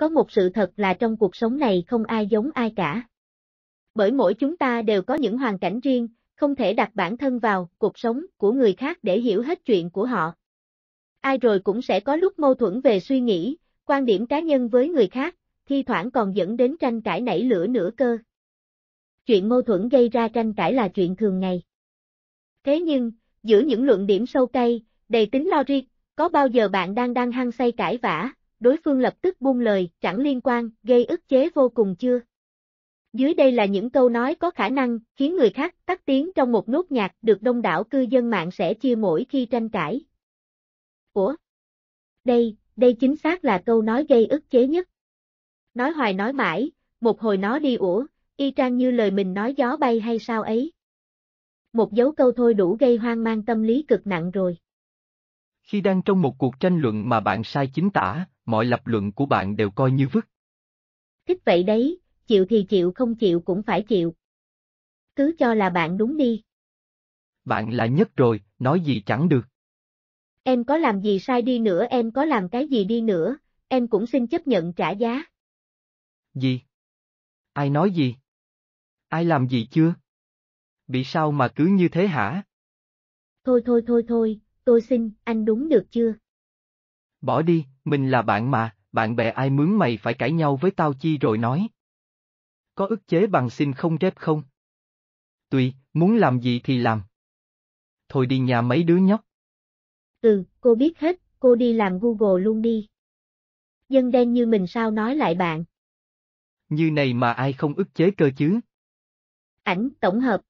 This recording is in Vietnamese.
Có một sự thật là trong cuộc sống này không ai giống ai cả. Bởi mỗi chúng ta đều có những hoàn cảnh riêng, không thể đặt bản thân vào cuộc sống của người khác để hiểu hết chuyện của họ. Ai rồi cũng sẽ có lúc mâu thuẫn về suy nghĩ, quan điểm cá nhân với người khác, thi thoảng còn dẫn đến tranh cãi nảy lửa nửa cơ. Chuyện mâu thuẫn gây ra tranh cãi là chuyện thường ngày. Thế nhưng, giữa những luận điểm sâu cay, đầy tính logic, có bao giờ bạn đang đang hăng say cãi vã, đối phương lập tức buông lời, chẳng liên quan, gây ức chế vô cùng chưa. Dưới đây là những câu nói có khả năng khiến người khác tắt tiếng trong một nốt nhạc được đông đảo cư dân mạng sẽ chia mỗi khi tranh cãi. Ủa? Đây, đây chính xác là câu nói gây ức chế nhất. Nói hoài nói mãi, một hồi nó đi ủa, y trang như lời mình nói gió bay hay sao ấy. Một dấu câu thôi đủ gây hoang mang tâm lý cực nặng rồi. Khi đang trong một cuộc tranh luận mà bạn sai chính tả, mọi lập luận của bạn đều coi như vứt. Thích vậy đấy, chịu thì chịu không chịu cũng phải chịu. Cứ cho là bạn đúng đi. Bạn là nhất rồi, nói gì chẳng được. Em có làm gì sai đi nữa em có làm cái gì đi nữa, em cũng xin chấp nhận trả giá. Gì? Ai nói gì? Ai làm gì chưa? Bị sao mà cứ như thế hả? Thôi thôi thôi thôi, tôi xin, anh đúng được chưa? Bỏ đi, mình là bạn mà, bạn bè ai mướn mày phải cãi nhau với tao chi rồi nói. Có ức chế bằng xin không rep không? Tùy, muốn làm gì thì làm. Thôi đi nhà mấy đứa nhóc. Ừ, cô biết hết, cô đi làm Google luôn đi. Dân đen như mình sao nói lại bạn. Như này mà ai không ức chế cơ chứ? Ảnh tổng hợp